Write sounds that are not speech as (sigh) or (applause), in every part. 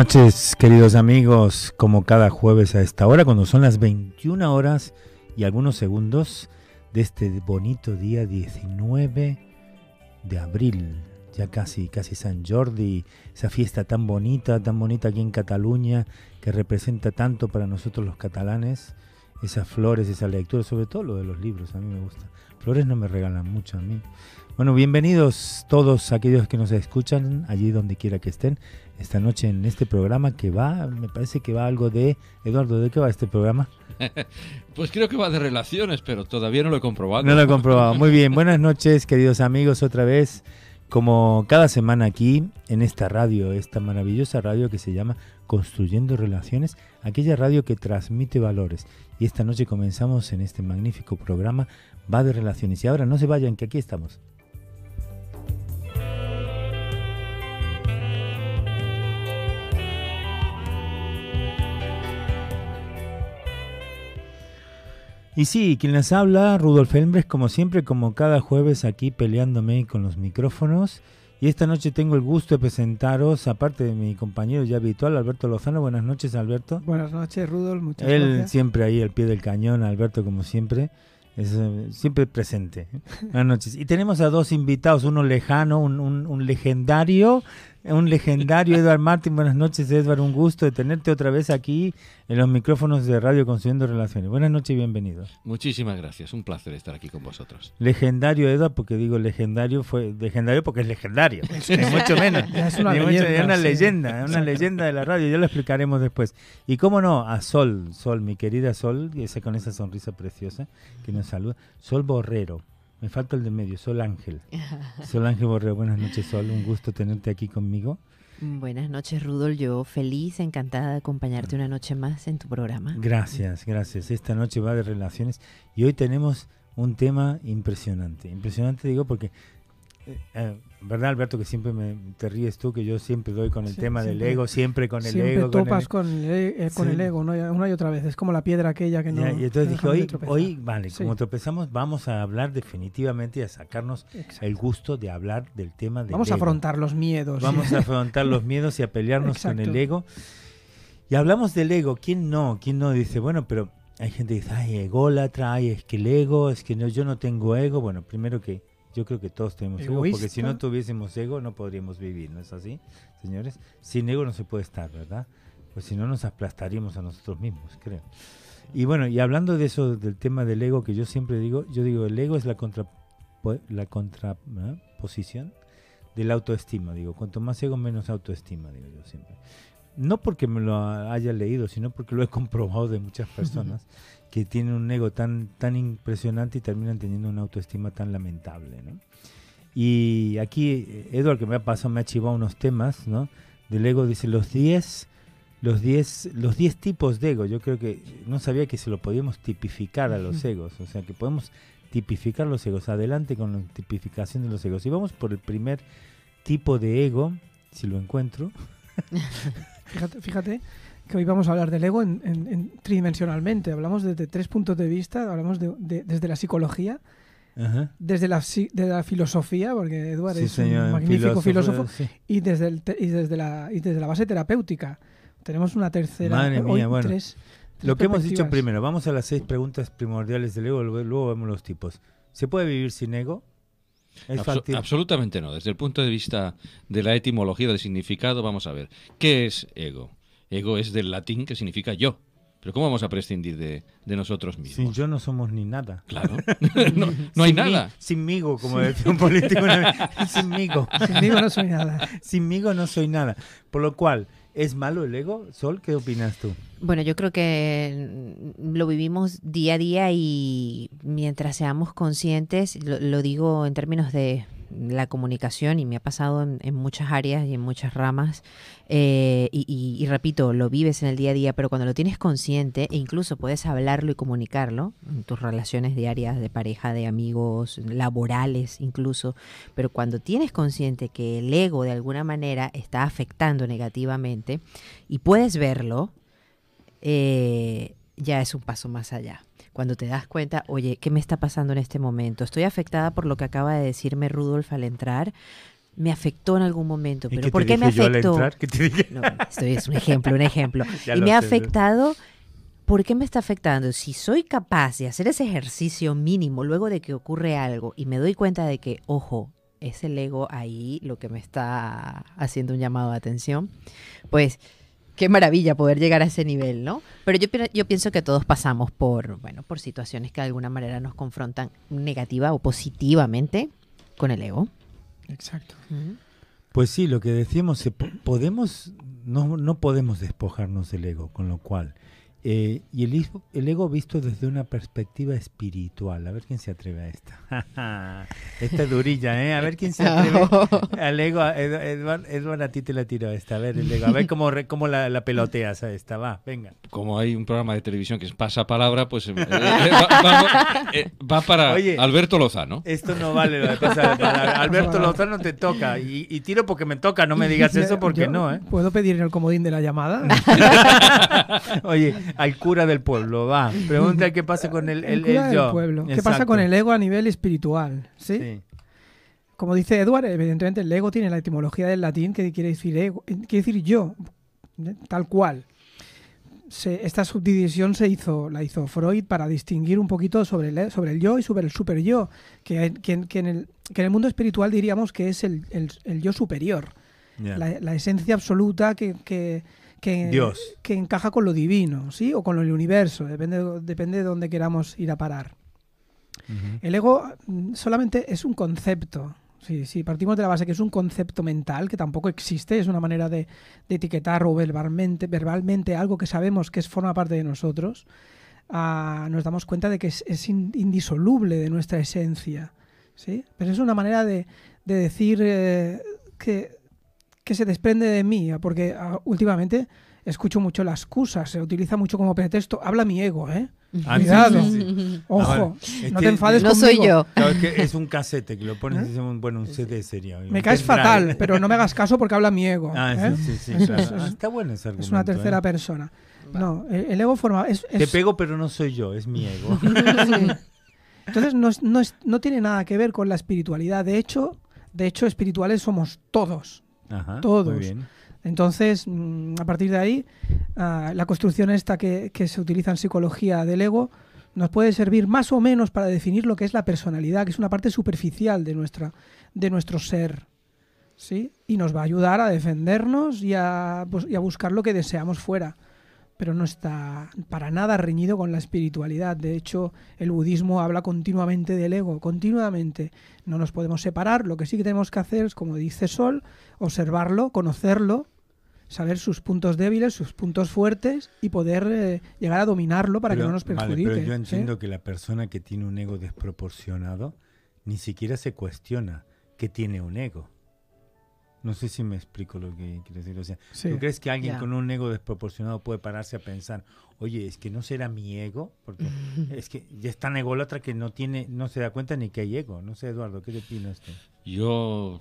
noches, queridos amigos. Como cada jueves a esta hora, cuando son las 21 horas y algunos segundos de este bonito día 19 de abril, ya casi, casi San Jordi, esa fiesta tan bonita, tan bonita aquí en Cataluña, que representa tanto para nosotros los catalanes, esas flores, esa lectura, sobre todo lo de los libros, a mí me gusta. Flores no me regalan mucho a mí. Bueno, bienvenidos todos aquellos que nos escuchan allí donde quiera que estén esta noche en este programa que va, me parece que va algo de... Eduardo, ¿de qué va este programa? (laughs) pues creo que va de relaciones, pero todavía no lo he comprobado. No lo he comprobado. Muy bien, buenas noches queridos amigos otra vez, como cada semana aquí en esta radio, esta maravillosa radio que se llama Construyendo Relaciones, aquella radio que transmite valores. Y esta noche comenzamos en este magnífico programa Va de Relaciones. Y ahora no se vayan, que aquí estamos. Y sí, quien les habla, Rudolf Elmbres, como siempre, como cada jueves aquí peleándome con los micrófonos. Y esta noche tengo el gusto de presentaros, aparte de mi compañero ya habitual, Alberto Lozano. Buenas noches, Alberto. Buenas noches, Rudolf. Muchas Él siempre ahí al pie del cañón, Alberto, como siempre. Es, eh, siempre presente. ¿eh? Buenas noches. Y tenemos a dos invitados, uno lejano, un, un, un legendario un legendario Eduard Martín. Buenas noches, Edward. Un gusto de tenerte otra vez aquí en los micrófonos de Radio Construyendo Relaciones. Buenas noches y bienvenido. Muchísimas gracias. Un placer estar aquí con vosotros. Legendario, Eduard, porque digo legendario, fue legendario porque es legendario. (laughs) mucho menos. Es una, leyenda, es una leyenda, de la radio. Ya lo explicaremos después. Y cómo no, a Sol, Sol, mi querida Sol, ese con esa sonrisa preciosa que nos saluda. Sol Borrero. Me falta el de medio, Sol Ángel. (laughs) Sol Ángel Borreo, buenas noches Sol, un gusto tenerte aquí conmigo. Buenas noches, Rudol. Yo feliz, encantada de acompañarte una noche más en tu programa. Gracias, gracias. Esta noche va de relaciones y hoy tenemos un tema impresionante. Impresionante digo porque eh, eh, ¿Verdad, Alberto? Que siempre me, te ríes tú, que yo siempre doy con el tema del ego, siempre con el ego. topas con el, con, el, e, eh, ego, una y otra vez. Es como la piedra aquella que no. y entonces dije, hoy, vale, como tropezamos, vamos a hablar definitivamente y a sacarnos el gusto de hablar del tema del Vamos a afrontar los miedos. Vamos a (laughs) afrontar los miedos y a pelearnos con el ego. Y hablamos del ego. ¿Quién no? ¿Quién no dice, bueno, pero hay gente que dice, ay, ególatra, ay, es que el ego, es que no, yo no tengo ego. Bueno, primero que yo creo que todos tenemos ego, porque si no tuviésemos ego no podríamos vivir, ¿no es así, señores? Sin ego no se puede estar, ¿verdad? Pues si no nos aplastaríamos a nosotros mismos, creo. Y bueno, y hablando de eso, del tema del ego que yo siempre digo, yo digo, el ego es la, contra, la contraposición ¿eh? de la autoestima, digo, cuanto más ego, menos autoestima, digo yo siempre. No porque me lo haya leído, sino porque lo he (laughs) comprobado de muchas personas. (laughs) que tienen un ego tan, tan impresionante y terminan teniendo una autoestima tan lamentable. ¿no? Y aquí eh, Edward, que me ha pasado, me ha chivado unos temas ¿no? del ego, dice los 10 los los diez tipos de ego. Yo creo que no sabía que se lo podíamos tipificar a los egos, o sea, que podemos tipificar los egos. Adelante con la tipificación de los egos. Y vamos por el primer tipo de ego, si lo encuentro. (laughs) fíjate, fíjate que hoy vamos a hablar del ego en, tridimensionalmente. Hablamos desde tres puntos de vista, hablamos desde la psicología, desde la, filosofía, porque Eduardo es un magnífico filósofo, y, desde la, desde la base terapéutica. Tenemos una tercera. Tres, lo que hemos dicho primero, vamos a las seis preguntas primordiales del ego, luego vemos los tipos. ¿Se puede vivir sin ego? absolutamente no. Desde el punto de vista de la etimología del significado, vamos a ver. ¿Qué es ego? Ego es del latín que significa yo. Pero ¿cómo vamos a prescindir de, nosotros mismos? Sin yo no somos ni nada. Claro. (laughs) no, hay nada. Sin sinmigo, como decía un político una vez. (laughs) sin Sinmigo no soy nada. Sinmigo no soy nada. Por lo cual, ¿Es malo el ego? Sol, ¿qué opinas tú? Bueno, yo creo que lo vivimos día a día y mientras seamos conscientes, lo digo en términos de la comunicación y me ha pasado en, muchas áreas y en muchas ramas. Eh, y, repito, lo vives en el día a día, pero cuando lo tienes consciente e incluso puedes hablarlo y comunicarlo en tus relaciones diarias de pareja, de amigos, laborales incluso, pero cuando tienes consciente que el ego de alguna manera está afectando negativamente y puedes verlo, eh, ya es un paso más allá cuando te das cuenta, oye, ¿qué me está pasando en este momento? Estoy afectada por lo que acaba de decirme Rudolf al entrar. Me afectó en algún momento, pero ¿por qué me afectó? esto es un ejemplo, un ejemplo. (laughs) y me ha afectado ¿por qué me está afectando? Si soy capaz de hacer ese ejercicio mínimo luego de que ocurre algo y me doy cuenta de que, ojo, es el ego ahí lo que me está haciendo un llamado de atención, pues qué maravilla poder llegar a ese nivel, ¿no? Pero yo, pienso que todos pasamos por, bueno, por situaciones que de alguna manera nos confrontan negativa o positivamente con el ego. Exacto. Pues sí, lo que decíamos, podemos, no, no podemos despojarnos del ego, con lo cual eh, y el, el, ego visto desde una perspectiva espiritual. A ver quién se atreve a esta. (laughs) esta es durilla, ¿eh? A ver quién se atreve. (laughs) Al ego, Edward, a ti te la tiro esta. A ver, el ego. A ver cómo, la, peloteas a esta. Va, venga. Como hay un programa de televisión que es palabra pues eh, (laughs) eh, eh, va, para Alberto Lozano. Esto no vale lo de Alberto Lozano te toca. Y, tiro porque me toca. No me digas eso porque no, ¿eh? ¿Puedo pedir el comodín de la llamada? Oye al cura del pueblo, va. Pregunta qué pasa con el, el, ¿Qué pasa con el ego a nivel espiritual? ¿sí? Como dice Eduard, evidentemente el ego tiene la etimología del latín que quiere decir eh, decir yo, ¿eh? tal cual. esta subdivisión se hizo, la hizo Freud para distinguir un poquito sobre el, sobre el yo y sobre el super yo, que, en, el, mundo espiritual diríamos que es el, yo superior, la, esencia absoluta que, que, que encaja con lo divino, ¿sí? O con el universo, depende, depende de dónde queramos ir a parar. El ego mm, solamente es un concepto. Si sí, sí, partimos de la base que es un concepto mental que tampoco existe, es una manera de, etiquetar o verbalmente, verbalmente algo que sabemos que es, forma parte de nosotros, ah, nos damos cuenta de que es, indisoluble de nuestra esencia. ¿sí? Pero es una manera de, decir eh, que que se desprende de mí, ah, porque ah, últimamente escucho mucho la excusa, se utiliza mucho como pretexto. Habla mi ego, ¿eh? Ah, Cuidado. Ojo, no te enfades No conmigo. soy yo. es, un casete que lo pones, un, ¿Eh? bueno, un CD sería. Me caes fatal, pero no me hagas caso porque habla mi ego. ¿eh? es, está bueno una tercera ¿eh? persona. No, el, ego forma... Te pego, pero no soy yo, es mi ego. (laughs) Entonces no, no, no tiene nada que ver con la espiritualidad. De hecho, de hecho espirituales somos todos todos. Entonces, mm, a partir de ahí, ah, la construcción esta que, se utiliza en psicología del ego nos puede servir más o menos para definir lo que es la personalidad, que es una parte superficial de, nuestra, de nuestro ser. Y nos va a ayudar a defendernos y a pues, buscar lo que deseamos fuera pero no está para nada reñido con la espiritualidad. De hecho, el budismo habla continuamente del ego, continuamente. No nos podemos separar. Lo que sí que tenemos que hacer es, como dice Sol, observarlo, conocerlo, saber sus puntos débiles, sus puntos fuertes y poder eh, llegar a dominarlo para que no nos perjudique. pero yo ¿eh? entiendo que la persona que tiene un ego desproporcionado ni siquiera se cuestiona que tiene un ego. No sé si me explico lo que quiero decir. O sea, crees que alguien con un ego desproporcionado puede pararse a pensar, oye, es que no será mi ego? Porque (laughs) es que ya es tan otra que no tiene, no se da cuenta ni que hay ego. No sé, Eduardo, ¿qué te opinas tú? Yo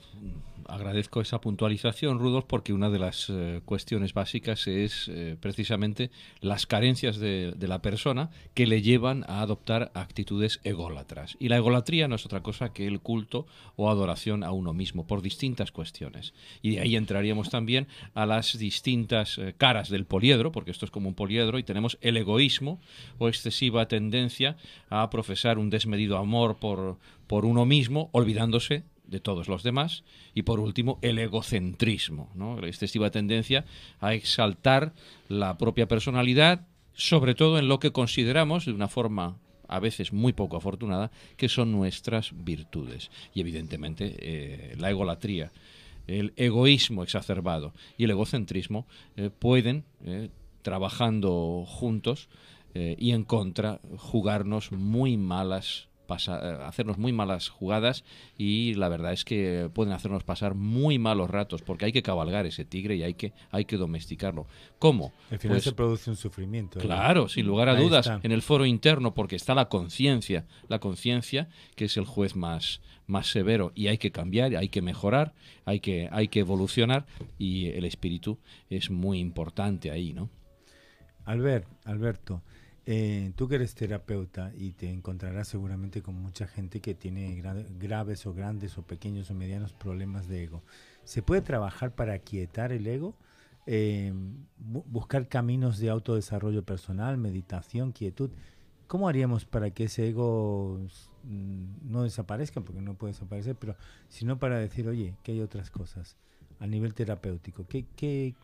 agradezco esa puntualización, Rudolf, porque una de las eh, cuestiones básicas es eh, precisamente las carencias de, la persona que le llevan a adoptar actitudes ególatras. Y la egolatría no es otra cosa que el culto o adoración a uno mismo por distintas cuestiones. Y de ahí entraríamos también a las distintas eh, caras del poliedro, porque esto es como un poliedro, y tenemos el egoísmo o excesiva tendencia a profesar un desmedido amor por, por uno mismo, olvidándose de todos los demás. Y por último, el egocentrismo, la excesiva tendencia a exaltar la propia personalidad, sobre todo en lo que consideramos de una forma a veces muy poco afortunada, que son nuestras virtudes. Y evidentemente eh, la egolatría, el egoísmo exacerbado y el egocentrismo eh, pueden, eh, trabajando juntos y en contra, jugarnos muy malas eh, hacernos muy malas jugadas y la verdad es que pueden hacernos pasar muy malos ratos porque hay que cabalgar ese tigre y hay que, hay que domesticarlo. ¿Cómo? Al final pues se produce un sufrimiento. Claro, sin lugar a dudas, en el foro interno porque está la conciencia, la conciencia que es el juez más, más severo y hay que cambiar, hay que mejorar, hay que, hay que evolucionar y el espíritu es muy importante ahí, ¿no? Albert, Alberto, eh, tú que eres terapeuta y te encontrarás seguramente con mucha gente que tiene graves o grandes o pequeños o medianos problemas de ego. ¿Se puede trabajar para quietar el ego? Eh, buscar caminos de autodesarrollo personal, meditación, quietud. ¿Cómo haríamos para que ese ego no desaparezca? Porque no puede desaparecer, pero sino para decir, oye, que hay otras cosas a nivel terapéutico? ¿Qué,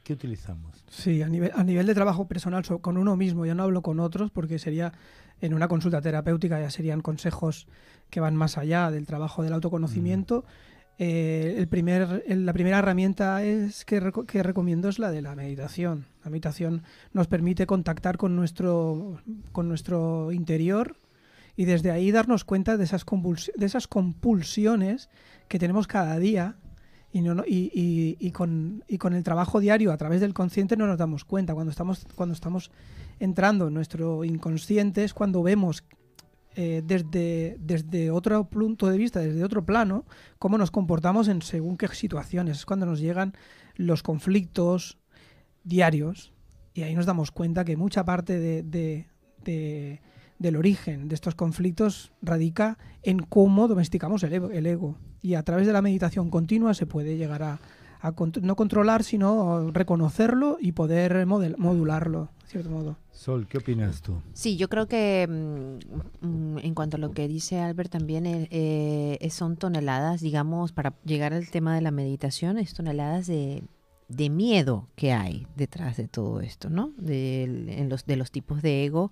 utilizamos? Sí, a nivel, a nivel de trabajo personal con uno mismo, ya no hablo con otros porque sería en una consulta terapéutica ya serían consejos que van más allá del trabajo del autoconocimiento. Mm. Eh, el primer, la primera herramienta es que, recomiendo es la de la meditación. La meditación nos permite contactar con nuestro, con nuestro interior y desde ahí darnos cuenta de esas, de esas compulsiones que tenemos cada día y, con, el trabajo diario a través del consciente no nos damos cuenta. Cuando estamos, cuando estamos entrando en nuestro inconsciente es cuando vemos eh, desde, desde otro punto de vista, desde otro plano, cómo nos comportamos en según qué situaciones. Es cuando nos llegan los conflictos diarios y ahí nos damos cuenta que mucha parte de del origen de estos conflictos radica en cómo domesticamos el, ego. Y a través de la meditación continua se puede llegar a, a no controlar, sino reconocerlo y poder modularlo, de cierto modo. Sol, ¿qué opinas tú? Sí, yo creo que mm, mm, en cuanto a lo que dice Albert también eh, eh, son toneladas, digamos, para llegar al tema de la meditación, es toneladas de, de miedo que hay detrás de todo esto, ¿no? De, los, de los tipos de ego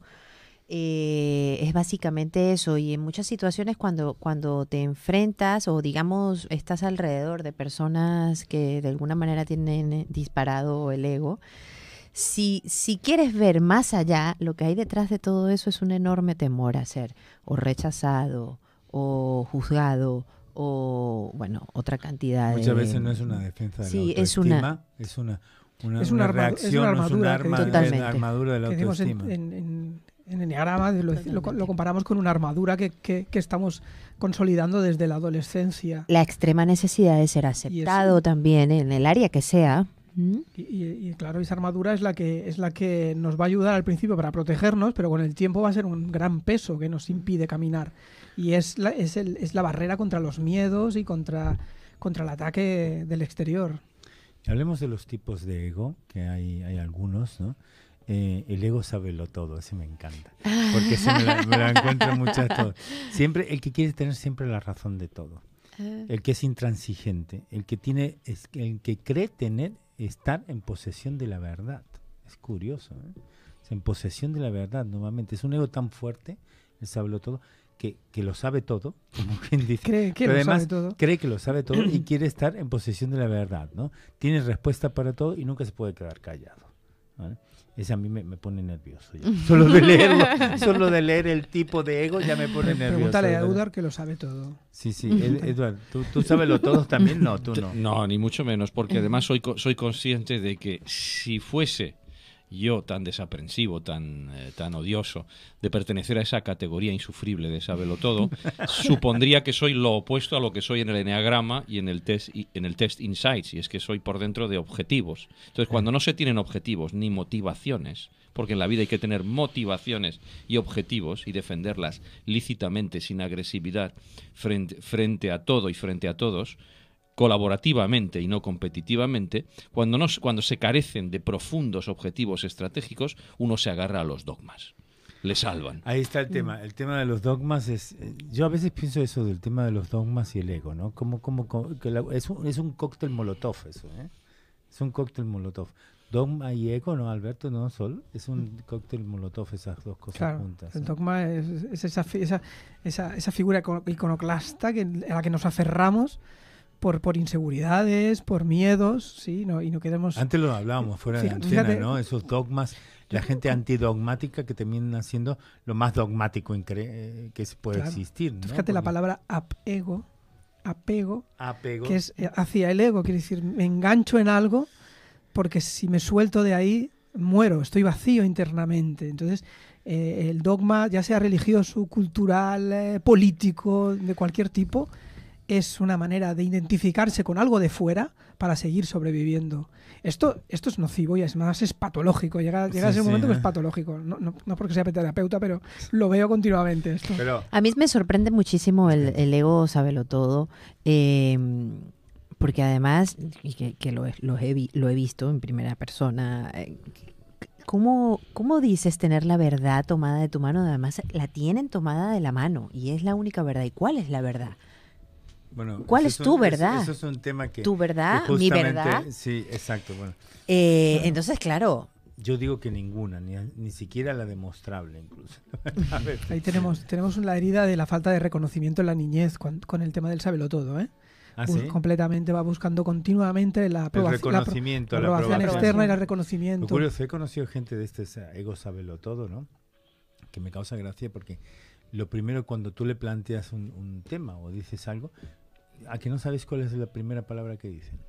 eh, es básicamente eso. Y en muchas situaciones cuando, cuando te enfrentas o digamos estás alrededor de personas que de alguna manera tienen disparado el ego, si, si quieres ver más allá, lo que hay detrás de todo eso es un enorme temor a ser o rechazado o juzgado o bueno otra cantidad muchas veces no es una defensa de la es es una, reacción es una armadura, de la autoestima en en Enneagrama lo, lo, comparamos con una armadura que, estamos consolidando desde la adolescencia. La extrema necesidad de ser aceptado también en el área que sea. Y, claro, esa armadura es la, que, es la que nos va a ayudar al principio para protegernos, pero con el tiempo va a ser un gran peso que nos impide caminar. Y es la, es el, es la barrera contra los miedos y contra, contra el ataque del exterior. Hablemos de los tipos de ego, que hay, hay algunos, ¿no? Eh, el ego lo todo, ese me encanta. Ah. Porque se me, la, me (laughs) muchas cosas. Siempre, el que quiere tener siempre la razón de todo. Ah. El que es intransigente, el que tiene, el que cree tener, estar en posesión de la verdad. Es curioso, ¿eh? en posesión de la verdad normalmente. Es un ego tan fuerte, el lo todo, que, lo sabe todo, (laughs) como Cree que Pero lo además, sabe todo. Cree que lo sabe todo y (clears throat) quiere estar en posesión de la verdad, ¿no? Tiene respuesta para todo y nunca se puede quedar callado. Ese a mí me, pone nervioso. (laughs) Solo de solo de leer el tipo de ego ya me pone nervioso. Pregúntale a Eduard que lo sabe todo. Sí, sí. (laughs) Eduard, ¿tú, ¿tú, sabes lo todo también? No, tú no. No, ni mucho menos, porque además soy, soy consciente de que si fuese yo tan desaprensivo, tan, eh, tan odioso, de pertenecer a esa categoría insufrible de saberlo todo, (laughs) supondría que soy lo opuesto a lo que soy en el enneagrama y en el test, y, en el test insights, y es que soy por dentro de objetivos. Entonces, cuando no se tienen objetivos ni motivaciones, porque en la vida hay que tener motivaciones y objetivos y defenderlas lícitamente, sin agresividad, frente a todo y frente a todos, colaborativamente y no competitivamente, cuando, no, cuando se carecen de profundos objetivos estratégicos, uno se agarra a los dogmas. Le salvan. Ahí está el tema. El tema de los dogmas es. Eh, yo a veces pienso eso del tema de los dogmas y el ego, ¿no? Como, como, que es, un, es un cóctel molotov eso, ¿eh? Es un cóctel molotov. Dogma y ego, ¿no, Alberto? No, Sol. Es un cóctel molotov esas dos cosas juntas. El ¿eh? dogma es, esa, esa, esa, esa, figura iconoclasta que, a la que nos aferramos por, inseguridades, por miedos, ¿sí? No, y no queremos... Antes lo hablábamos fuera de la antena, ¿no? Esos dogmas, la gente antidogmática que termina siendo lo más dogmático eh, que puede existir. ¿no? Fíjate la palabra apego, apego, que es hacia el ego, quiere decir, me engancho en algo porque si me suelto de ahí, muero, estoy vacío internamente. Entonces, eh, el dogma, ya sea religioso, cultural, eh, político, de cualquier tipo, es una manera de identificarse con algo de fuera para seguir sobreviviendo. Esto, esto es nocivo y es más, es patológico. Llega, llega ese momento que es patológico. No, no, porque sea terapeuta, pero lo veo continuamente. A mí me sorprende muchísimo el, ego, sábelo todo. Eh, porque además, y que, lo, he, visto en primera persona, eh, ¿Cómo, ¿cómo, dices tener la verdad tomada de tu mano? Además, la tienen tomada de la mano y es la única verdad. ¿Y cuál es la verdad? ¿Cuál es, tu verdad? Eso, es un tema que... ¿Tu verdad? ¿Mi verdad? Sí, exacto. Eh, entonces, claro, yo digo que ninguna, ni, siquiera la demostrable incluso. (laughs) Ahí tenemos, tenemos la herida de la falta de reconocimiento en la niñez con, el tema del sabelo todo, ¿eh? ¿Ah, completamente va buscando continuamente la, aprobación, el reconocimiento, externa y el reconocimiento. curioso, he conocido gente de este ego sabelo todo, ¿no? Que me causa gracia porque lo primero cuando tú le planteas un tema o dices algo, ¿A que no sabes cuál es la primera palabra que dicen?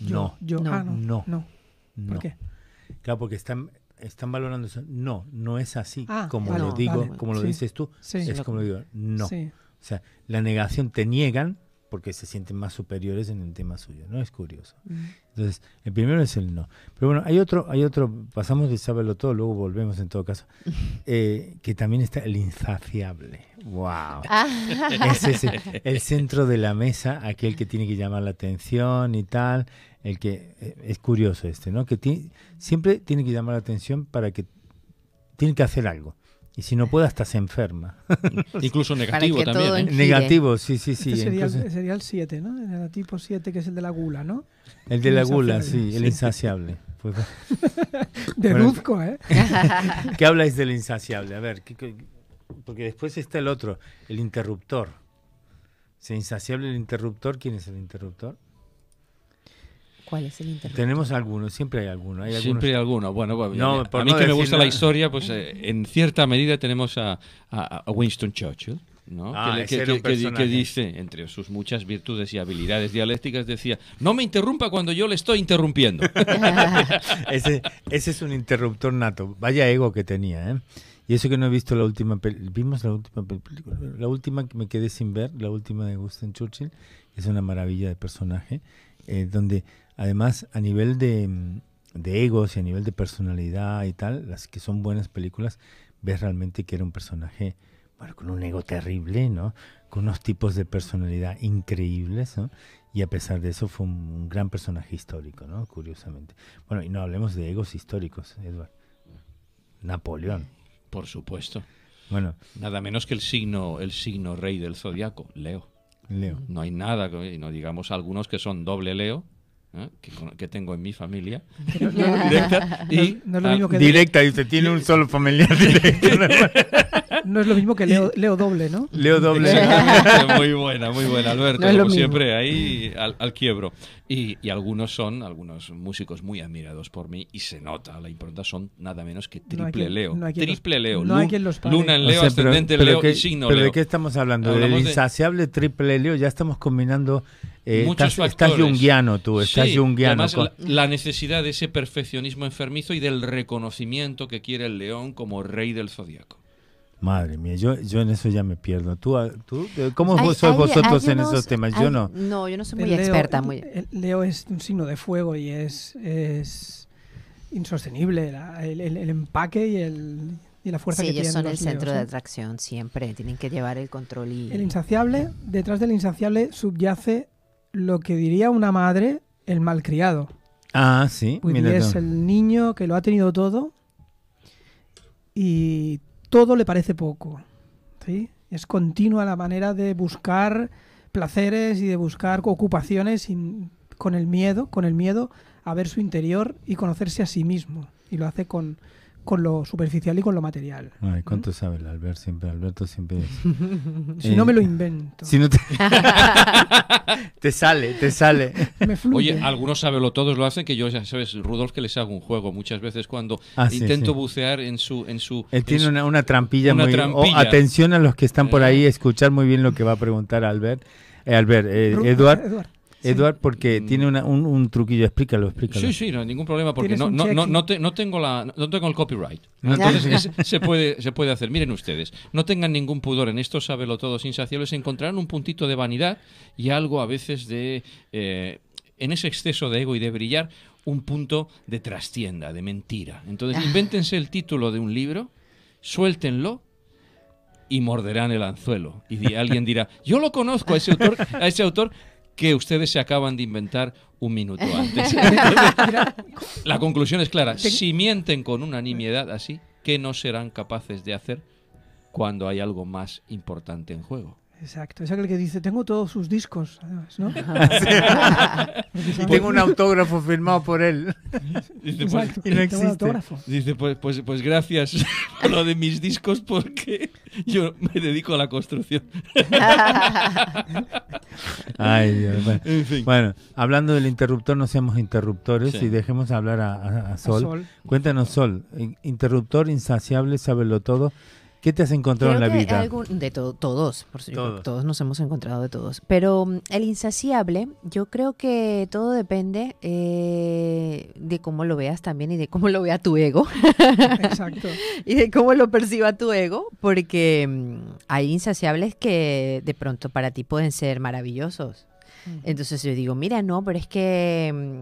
no. Yo, ah, no, no, ¿Por qué? Claro, porque están, están valorando eso. No, no es así. Ah, como lo digo, como lo dices tú, es como lo digo. No. O sea, la negación te niegan porque se sienten más superiores en el tema suyo, ¿no? Es curioso. Entonces, el primero es el no. Pero bueno, hay otro, hay otro, pasamos de saberlo todo, luego volvemos en todo caso, (laughs) eh, que también está el insaciable. ¡Wow! Ah. es el centro de la mesa, aquel que tiene que llamar la atención y tal, el que, eh, es curioso este, ¿no? Que siempre tiene que llamar la atención para que, tiene que hacer algo. Y si no puede, hasta se enferma. (laughs) Incluso negativo también. ¿eh? Negativo, sí, sí, este sí. sería, el 7, ¿no? El tipo 7, que es el de la gula, ¿no? El de la gula, sí, el insaciable. De (laughs) Deduzco, ¿eh? ¿Qué habláis del insaciable? A ver, porque después está el otro, el interruptor. ¿Se insaciable el interruptor? ¿Quién es el interruptor? ¿Cuál es el interruptor? Tenemos algunos, siempre hay algunos. Siempre hay alguno. Bueno, pues, a mí que me gusta la historia, pues eh, en cierta medida tenemos a, Winston Churchill. ¿no? Ah, que, dice, entre sus muchas virtudes y habilidades dialécticas, decía, no me interrumpa cuando yo le estoy interrumpiendo. (laughs) ese, es un interruptor nato. Vaya ego que tenía, ¿eh? Y eso que no he visto la última vimos la última película, la última que me quedé sin ver, la última de Winston Churchill, es una maravilla de personaje eh, donde además a nivel mm, de, egos y a nivel de personalidad y tal, las que son buenas películas, ves realmente que era un personaje, bueno, con un ego terrible, ¿no? Con unos tipos de personalidad increíbles, ¿no? Y a pesar de eso fue un, gran personaje histórico, ¿no? Curiosamente. Bueno, y no hablemos de egos históricos, Edward. Napoleón. Por supuesto. Bueno. Nada menos que el signo, el signo rey del zodiaco, Leo. No hay nada, y no digamos algunos que son doble Leo, ¿eh? que, tengo en mi familia. y, directa, y usted tiene un solo familiar (laughs) directo. (laughs) no es lo mismo que Leo, Doble, ¿no? Leo Doble. (laughs) muy buena, muy buena, Alberto. como siempre, ahí al, quiebro. Y, algunos son, algunos músicos muy admirados por mí, y se nota la impronta, son nada menos que triple Leo. triple Leo. Luna en Leo, ascendente pero, Leo signo pero ¿De qué estamos hablando? Del insaciable triple Leo, ya estamos combinando. Eh, Muchos estás, factores. tú, estás sí, la, la, necesidad de ese perfeccionismo enfermizo y del reconocimiento que quiere el león como rey del zodiaco. Madre mía, yo, yo en eso ya me pierdo. ¿Tú, ah, tú eh, cómo sois vosotros en esos temas? Yo no. No, yo no soy eh, muy experta. Eh, Leo es un signo de fuego y es, insostenible el, empaque y, el, y la fuerza que tienen. ellos son el centro de atracción siempre, tienen que llevar el control y... El insaciable, detrás del insaciable subyace lo que diría una madre, el malcriado. Ah, sí. Pues es el niño que lo ha tenido todo y todo le parece poco. ¿sí? Es continua la manera de buscar placeres y de buscar ocupaciones con el miedo, con el miedo a ver su interior y conocerse a sí mismo. Y lo hace con, con lo superficial y con lo material. Ay, ¿cuánto sabe el siempre? Alberto siempre (laughs) si no me lo eh, invento. (laughs) te... sale, te sale. fluye. Oye, algunos sabenlo, todos lo hacen, que yo ya sabes, Rudolf, que les hago un juego muchas veces cuando ah, intento bucear en su... En su Él tiene una, trampilla muy... Oh, atención a los que están por ahí, ah. escuchar muy bien lo que va a preguntar Albert. Eh, Albert, eh, Eduard, porque mm. tiene un, truquillo, explícalo, explícalo. Sí, sí, no hay ningún problema, porque no, no, no, no, tengo la, tengo el copyright. Entonces (laughs) se, puede, se puede hacer. Miren ustedes, no tengan ningún pudor en esto, sábelo todos insaciables, encontrarán un puntito de vanidad y algo a veces de, eh, en ese exceso de ego y de brillar, un punto de trastienda, de mentira. Entonces (laughs) invéntense el título de un libro, suéltenlo y morderán el anzuelo. Y alguien dirá, yo lo conozco a ese autor, a ese autor que ustedes se acaban de inventar un minuto (laughs) antes. la conclusión es clara. Si mienten con unanimidad así, ¿qué no serán capaces de hacer cuando hay algo más importante en juego? Exacto, es aquel que dice, tengo todos sus discos, ¿no? (laughs) y tengo un autógrafo firmado por él. Dice, pues, no existe. Pues, pues, pues, gracias por lo de mis discos porque yo me dedico a la construcción. (laughs) Ay, Bueno. hablando del interruptor, no seamos interruptores y dejemos hablar a, Sol. Cuéntanos, Sol, interruptor insaciable, sábelo todo. ¿Qué te has encontrado en la vida? de todos, por todos. todos nos hemos encontrado de todos. Pero mm, el insaciable, yo creo que todo depende eh, de cómo lo veas también y de cómo lo vea tu ego. Exacto. (laughs) y de cómo lo perciba tu ego, porque mm, hay insaciables que de pronto para ti pueden ser maravillosos. Mm. Entonces yo digo, mira, no, pero es que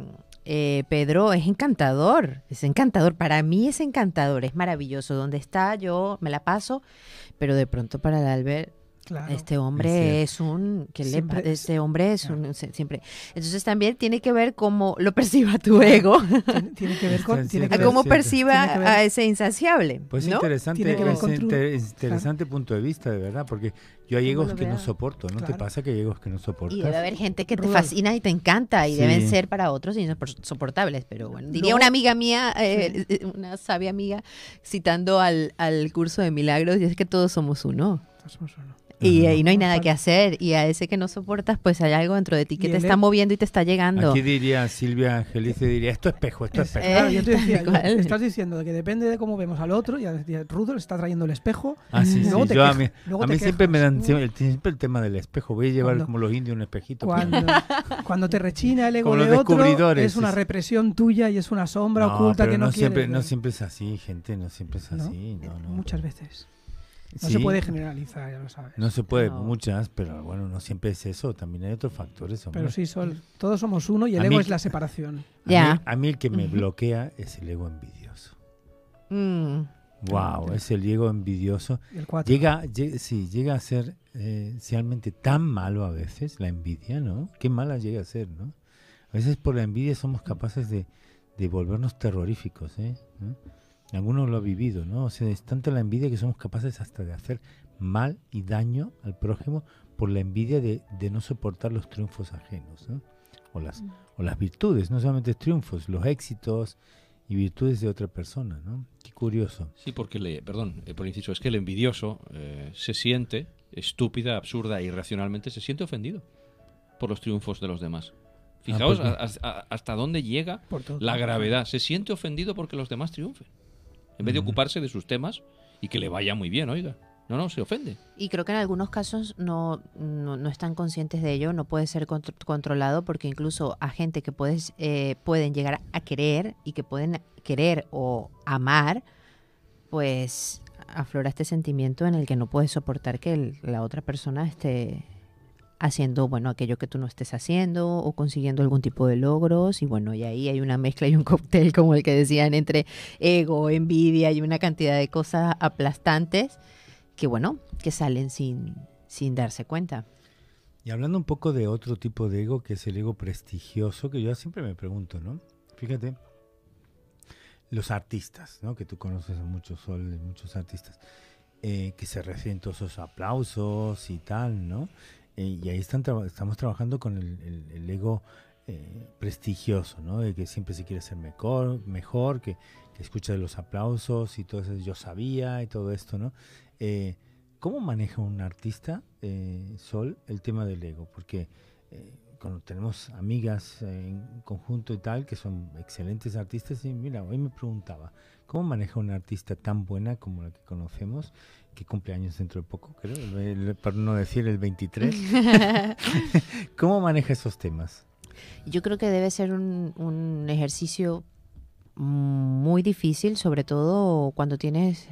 eh, Pedro, es encantador, es encantador, para mí es encantador, es maravilloso, donde está yo me la paso, pero de pronto para Albert este hombre es, un que este hombre es un siempre. Entonces también tiene que ver cómo lo (laughs) perciba tu ego. Tiene, que ver con cómo perciba a ese insaciable. Pues ¿no? interesante, es interesante punto de vista, de verdad, porque yo hay egos que no soporto, ¿no te pasa que hay egos que no soportas? Y debe haber gente que te fascina y te encanta y deben ser para otros insoportables, pero bueno, diría una amiga mía, eh, eh, una sabia amiga, citando al, al curso de milagros, y es que todos somos uno. Todos somos uno y, ahí no hay nada que hacer. Y a ese que no soportas, pues hay algo dentro de ti que te está moviendo y te está llegando. Aquí diría Silvia Angelice, diría, esto es espejo, esto Es, espejo estás diciendo que depende de cómo vemos al otro, y Rudolf está trayendo el espejo. a mí, siempre me dan siempre, el, tema del espejo. Voy a llevar como los indios un espejito. Pues. Cuando, te rechina el ego de otro, es una represión tuya y es una sombra oculta que no, siempre, No siempre es así, gente, no siempre es así. Eh, muchas veces. No se puede generalizar, ya lo sabes. No se puede, muchas, pero bueno, no siempre es eso, también hay otros factores. Pero sí, todos somos uno y el ego es la separación. A, mí, a mí el que me bloquea es el ego envidioso. Wow, mm. es el ego envidioso. llega, sí, llega a ser eh, realmente tan malo a veces la envidia, ¿no? Qué mala llega a ser, ¿no? A veces por la envidia somos capaces de, de volvernos terroríficos, ¿Eh? Algunos lo ha vivido, ¿no? O sea, es tanta la envidia que somos capaces hasta de hacer mal y daño al prójimo por la envidia de, no soportar los triunfos ajenos, ¿no? O las, mm. o las virtudes, no solamente triunfos, los éxitos y virtudes de otra persona, ¿no? Qué curioso. Sí, porque, le, perdón, eh, por inciso, es que el envidioso eh, se siente estúpida, absurda, e irracionalmente, se siente ofendido por los triunfos de los demás. Ah, Fijaos hasta dónde llega la gravedad. Se siente ofendido porque los demás triunfen en vez de ocuparse de sus temas y que le vaya muy bien, oiga. No, no, se ofende. Y creo que en algunos casos no, no, están conscientes de ello, no puede ser controlado porque incluso a gente que puedes, eh, pueden llegar a querer y que pueden querer o amar, pues aflora este sentimiento en el que no puede soportar que la otra persona esté haciendo, bueno, aquello que tú no estés haciendo o consiguiendo algún tipo de logros. Y bueno, y ahí hay una mezcla y un (laughs) cóctel, como el que decían, entre ego, envidia y una cantidad de cosas aplastantes que, bueno, que salen sin, sin darse cuenta. Y hablando un poco de otro tipo de ego, que es el ego prestigioso, que yo siempre me pregunto, ¿no? Fíjate, los artistas, ¿no? Que tú conoces a muchos muchos artistas, eh, que se reciben todos esos aplausos y tal, ¿no? Eh, y ahí están estamos trabajando con el, ego eh, prestigioso, ¿no? De que siempre se quiere ser mejor, que, que escucha los aplausos y todo eso, yo sabía y todo esto, ¿no? Eh, ¿Cómo maneja un artista, Sol, el tema del ego? Porque cuando tenemos amigas en conjunto y tal, que son excelentes artistas, y mira, hoy me preguntaba, ¿Cómo maneja una artista tan buena como la que conocemos, que cumple años dentro de poco, creo, para no decir el 23? (laughs) (laughs) ¿Cómo maneja esos temas? Yo creo que debe ser un, ejercicio muy difícil, sobre todo cuando tienes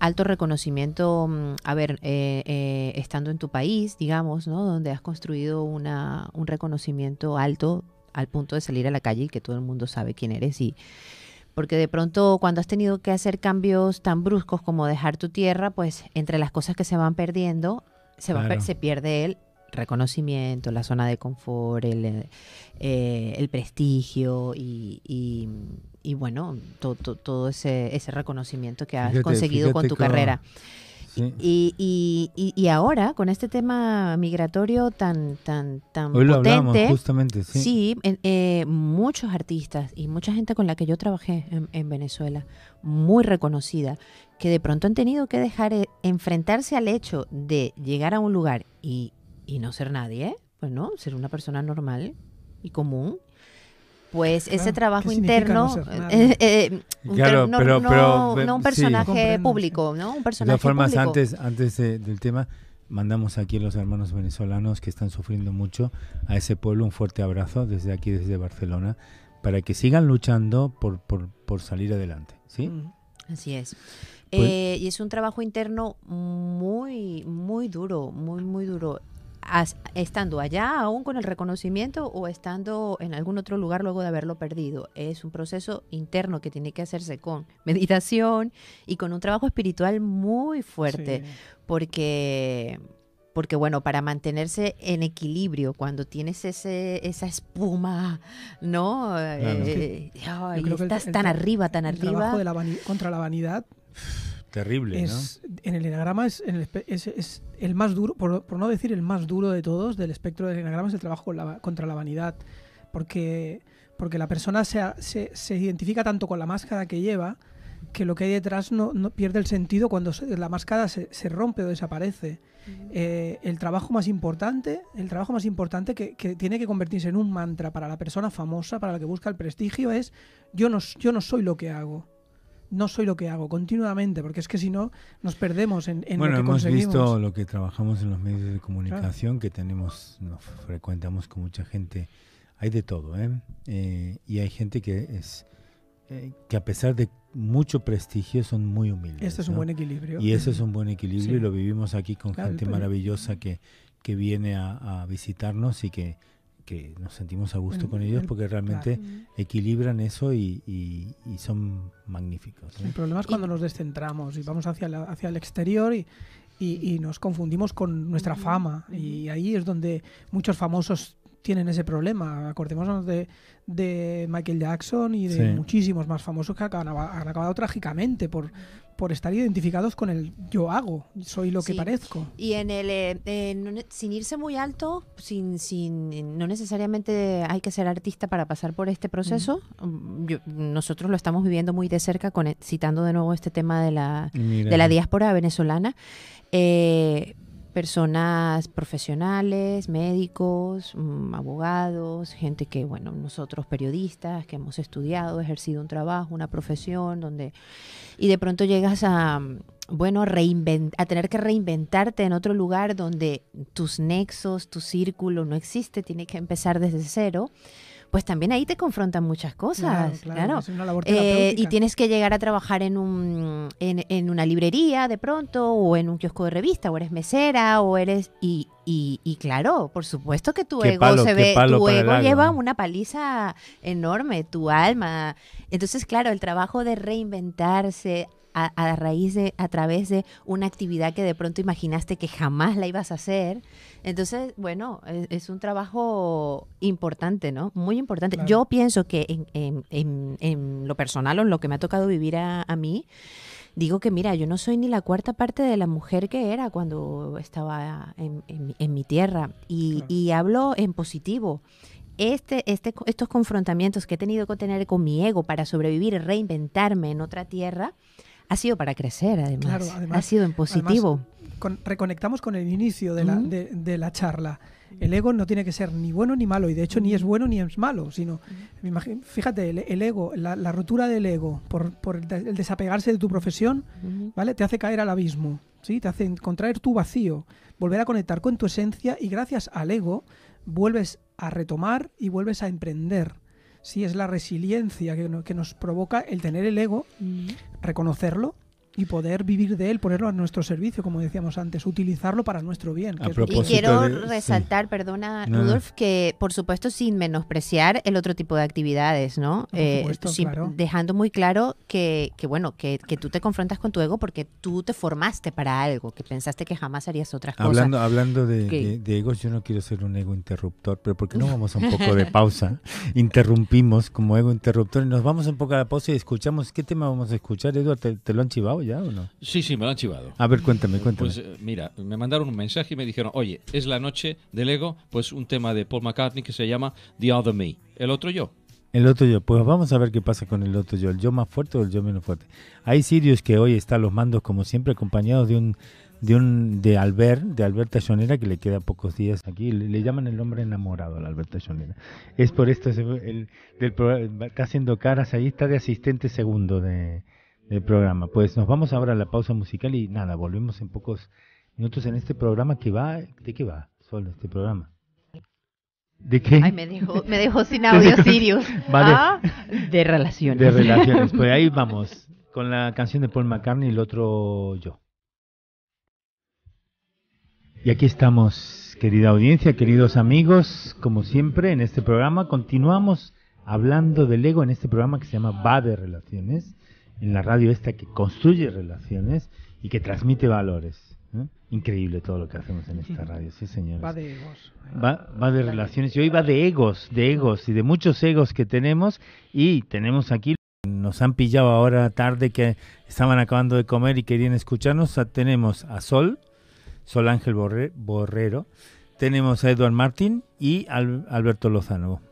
alto reconocimiento, mm, a ver, eh, eh, estando en tu país, digamos, ¿no? Donde has construido un reconocimiento alto al punto de salir a la calle y que todo el mundo sabe quién eres y porque de pronto cuando has tenido que hacer cambios tan bruscos como dejar tu tierra, pues entre las cosas que se van perdiendo, se, va, se pierde el reconocimiento, la zona de confort, el, eh, eh, prestigio y, bueno, todo ese, reconocimiento que has conseguido con tu carrera. Y, y, y, ahora, con este tema migratorio tan, tan, tan potente, justamente, sí. Eh, muchos artistas y mucha gente con la que yo trabajé en, Venezuela, muy reconocida, que de pronto han tenido que dejar eh, enfrentarse al hecho de llegar a un lugar y, y no ser nadie, pues no, ser una persona normal y común pues ese trabajo interno, no un no, un personaje público, ¿no? Un personaje de todas formas, antes, antes eh, del tema, mandamos aquí a los hermanos venezolanos que están sufriendo mucho a ese pueblo un fuerte abrazo desde aquí, desde Barcelona, para que sigan luchando por, por, salir adelante, ¿sí? Mm. así es. Pues eh, y es un trabajo interno muy, muy duro, muy, muy duro estando allá aún con el reconocimiento o estando en algún otro lugar luego de haberlo perdido. Es un proceso interno que tiene que hacerse con (laughs) meditación y con un trabajo espiritual muy fuerte, porque porque bueno, para mantenerse en equilibrio cuando tienes esa espuma, ¿no? Eh, estás tan arriba, tan arriba. Trabajo contra la vanidad. Terrible, En el enagrama es el más duro, por, no decir el más duro de todos, del espectro de enagrama es el trabajo contra la vanidad. Porque, porque la persona se, identifica tanto con la máscara que lleva que lo que hay detrás no, pierde el sentido cuando la máscara se, rompe o desaparece. Eh, el trabajo más importante, el trabajo más importante que, tiene que convertirse en un mantra para la persona famosa, para la que busca el prestigio, es yo no, yo no soy lo que hago no soy lo que hago continuamente, porque es que si no nos perdemos en, en bueno, lo que hemos visto lo que trabajamos en los medios de comunicación, que tenemos, nos frecuentamos con mucha gente, hay de todo, ¿eh? eh y hay gente que es eh, que a pesar de mucho prestigio son muy humildes. Este es un buen equilibrio. Y ese es un buen equilibrio y lo vivimos aquí con gente maravillosa que, que viene a, a visitarnos y que que nos sentimos a gusto mm, con ellos mm, porque realmente mm. equilibran eso y, son magníficos. El problema es cuando nos descentramos y vamos hacia, hacia el exterior y, nos confundimos con nuestra fama y ahí es donde muchos famosos tienen ese problema. Acordémonos de, de Michael Jackson y de muchísimos más famosos que han han acabado trágicamente por, por estar identificados con el yo hago, soy lo que parezco. Y en el eh, sin irse muy alto, sin, sin no necesariamente hay que ser artista para pasar por este proceso. Mm, nosotros lo estamos viviendo muy de cerca, con, eh, citando de nuevo este tema de la, de la diáspora venezolana. Eh, personas profesionales, médicos, mm, abogados, gente que, bueno, nosotros periodistas que hemos estudiado, ejercido un trabajo, una profesión, donde... Y de pronto llegas a, bueno, a tener que reinventarte en otro lugar donde tus nexos, tu círculo no existe, tiene que empezar desde cero pues también ahí te confrontan muchas cosas. Claro. Eh, y tienes que llegar a trabajar en, un, en, una librería de pronto, o en un kiosco de revista, o eres mesera, o eres. Y, claro, por supuesto que tu ego se ve, tu ego lleva una paliza enorme, tu alma. Entonces, claro, el trabajo de reinventarse, a, raíz de, a través de una actividad que de pronto imaginaste que jamás la ibas a hacer. Entonces, bueno, e, es, un trabajo importante, ¿no? Muy importante. Yo pienso que en, en, en, lo personal o en lo que me ha tocado vivir a, mí, digo que mira, yo no soy ni la cuarta parte de la mujer que era cuando estaba en, en, mi tierra y, y, hablo en positivo. Este, este, estos confrontamientos que he tenido que tener con mi ego para sobrevivir, reinventarme en otra tierra, ha sido para crecer, además. ha sido en positivo. reconectamos con el inicio de la, de, la charla. El ego no tiene que ser ni bueno ni malo, y de hecho ni es bueno ni es malo, sino, fíjate, el, ego, la, rotura del ego por, el, desapegarse de tu profesión, ¿vale? Te hace caer al abismo, ¿sí? Te hace contraer tu vacío, volver a conectar con tu esencia y gracias al ego vuelves a retomar y vuelves a emprender si es la resiliencia que, nos provoca el tener el ego, mm. reconocerlo y poder vivir de él, ponerlo a nuestro servicio, como decíamos antes, utilizarlo para nuestro bien. y quiero resaltar, perdona, Rudolf, que por supuesto sin menospreciar el otro tipo de actividades, ¿no? Eh, Dejando muy claro que, bueno, que, que, tú te confrontas con tu ego porque tú te formaste para algo, que pensaste que jamás harías otras cosas. Hablando de, de, egos, yo no quiero ser un ego interruptor, pero ¿por qué no vamos a un poco de pausa? (laughs) Interrumpimos como ego interruptor y nos vamos un poco a la pausa y escuchamos. ¿Qué tema vamos a escuchar, Eduardo? ¿Te, lo han chivado ya o no? Sí, sí, me lo han chivado. A ver, cuéntame, pues, cuéntame. Pues mira, me mandaron un mensaje y me dijeron, oye, es la noche del ego, pues un tema de Paul McCartney que se llama The Other Me, el otro yo. El otro yo, pues vamos a ver qué pasa con el otro yo, el yo más fuerte o el yo menos fuerte. Hay Sirius que hoy está los mandos, como siempre, acompañados de un de un de Albert, de Alberta Sonera, que le queda pocos días aquí. Le, llaman el hombre enamorado a Alberta Sonera. Es por esto está haciendo caras ahí, está de asistente segundo de, el programa. Pues nos vamos ahora a la pausa musical y nada, volvemos en pocos minutos en este programa que va, ¿de qué va? Solo este programa. ¿De qué? Ay, me dejó, me dejó sin (laughs) audio Sirius. (laughs) Ah. de relaciones. De relaciones. Pues ahí vamos, con la canción de Paul McCartney y el otro yo. Y aquí estamos, querida audiencia, queridos amigos, como siempre en este programa continuamos hablando del ego en este programa que se llama Va de Relaciones en la radio esta que construye relaciones y que transmite valores. Increíble todo lo que hacemos en esta radio, sí señores. Va de egos. Va, de relaciones y hoy va de egos, de egos y de muchos egos que tenemos y tenemos aquí, nos han pillado ahora tarde que estaban acabando de comer y querían escucharnos, tenemos a Sol, Sol Ángel Borrero, tenemos a Eduard Martín y Alberto Lozano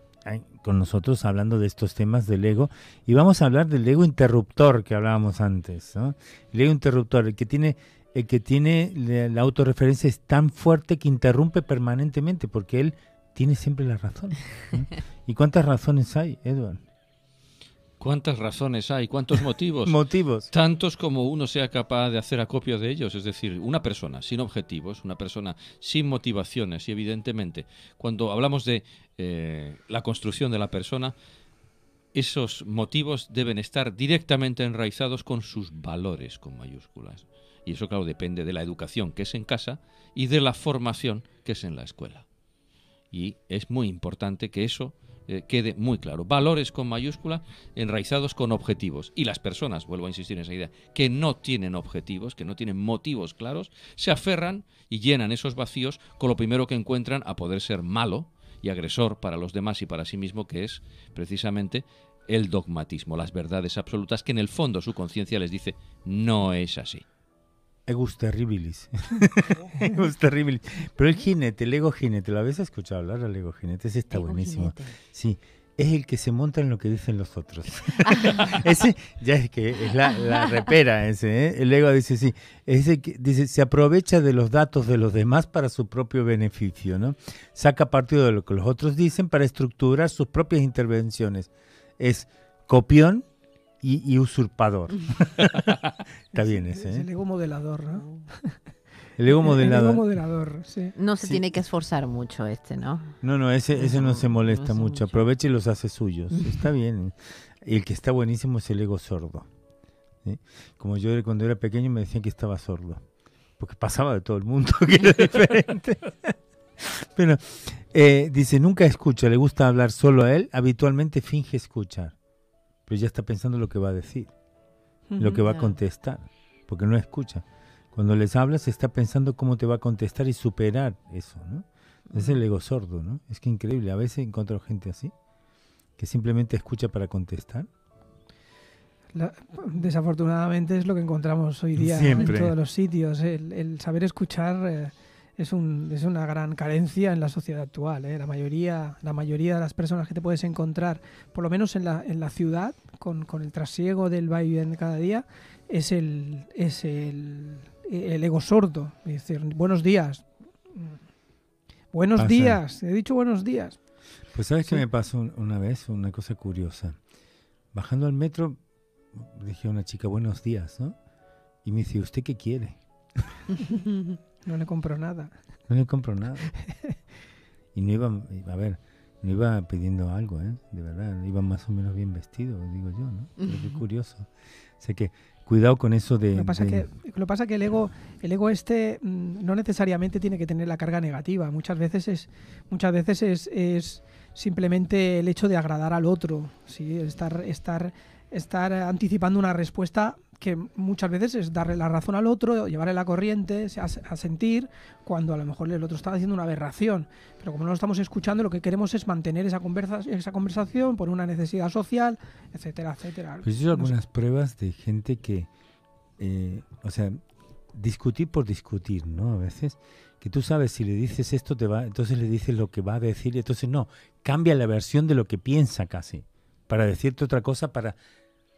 con nosotros hablando de estos temas del ego y vamos a hablar del ego interruptor que hablábamos antes. ¿no? El ego interruptor, el que tiene, el que tiene la, autorreferencia es tan fuerte que interrumpe permanentemente porque él tiene siempre la razón. (laughs) ¿Y cuántas razones hay, Edward? ¿Cuántas razones hay? ¿Cuántos motivos? (laughs) motivos. Tantos como uno sea capaz de hacer acopio de ellos. Es decir, una persona sin objetivos, una persona sin motivaciones. Y evidentemente, cuando hablamos de eh, la construcción de la persona, esos motivos deben estar directamente enraizados con sus valores, con mayúsculas. Y eso, claro, depende de la educación que es en casa y de la formación que es en la escuela. Y es muy importante que eso eh, quede muy claro. Valores con mayúscula enraizados con objetivos. Y las personas, vuelvo a insistir en esa idea, que no tienen objetivos, que no tienen motivos claros, se aferran y llenan esos vacíos con lo primero que encuentran a poder ser malo y agresor para los demás y para sí mismo, que es precisamente el dogmatismo, las verdades absolutas que en el fondo su conciencia les dice no es así. Egus terribilis. (laughs) Egus terribilis. Pero el jinete, el ego jinete, ¿la habéis escuchado hablar al ego jinete? Ese está buenísimo. Sí, es el que se monta en lo que dicen los otros. (laughs) (laughs) ese ya es que es la, la repera ese, ¿eh? El ego dice sí, ese que dice se aprovecha de los datos de los demás para su propio beneficio, ¿no? Saca partido de lo que los otros dicen para estructurar sus propias intervenciones. Es copión y, usurpador. (laughs) Está bien ese. Es ¿eh? el ego modelador, ¿no? (laughs) El ego modelador. El ego modelador sí. No se tiene que esforzar mucho este, ¿no? No, no, ese, ese no, se molesta mucho. Aprovecha y los hace suyos. (laughs) Está bien. El que está buenísimo es el ego sordo. Como yo cuando era pequeño me decían que estaba sordo. Porque pasaba de todo el mundo, que era diferente. Pero eh, dice, nunca escucha, le gusta hablar solo a él, habitualmente finge escuchar pero pues ya está pensando lo que va a decir, lo que va a contestar, porque no escucha. Cuando les hablas está pensando cómo te va a contestar y superar eso, ¿no? Es el ego sordo, ¿no? Es que increíble, a veces encuentro gente así, que simplemente escucha para contestar. desafortunadamente es lo que encontramos hoy día en todos los sitios, el, saber escuchar... Eh, es, un, es una gran carencia en la sociedad actual. ¿eh? La, mayoría, la mayoría de las personas que te puedes encontrar, por lo menos en la, en la ciudad, con, el trasiego del vaivén de cada día, es el, es el, ego sordo. decir, buenos días. Buenos días. He dicho buenos días. Pues sabes que me pasó una vez una cosa curiosa. Bajando al metro, dije a una chica, buenos días, ¿no? Y me dice, ¿usted qué quiere? (laughs) No le compró nada. No le compró nada. y no iba, a ver, no iba pidiendo algo, ¿eh? De verdad, iba más o menos bien vestido, digo yo, ¿no? curioso. Sé que cuidado con eso de... Lo pasa que lo pasa que el ego, el ego este mm, no necesariamente tiene que tener la carga negativa. Muchas veces es, muchas veces es, es simplemente el hecho de agradar al otro, ¿sí? estar, estar, estar anticipando una respuesta que muchas veces es darle la razón al otro, llevarle la corriente, a, sentir, cuando a lo mejor el otro está haciendo una aberración. Pero como no lo estamos escuchando, lo que queremos es mantener esa, conversa, esa conversación por una necesidad social, etcétera, etcétera. Pues algunas pruebas de gente que, eh, o sea, discutir por discutir, ¿no? A veces, que tú sabes, si le dices esto, te va, entonces le dices lo que va a decir, entonces no, cambia la versión de lo que piensa casi, para decirte otra cosa, para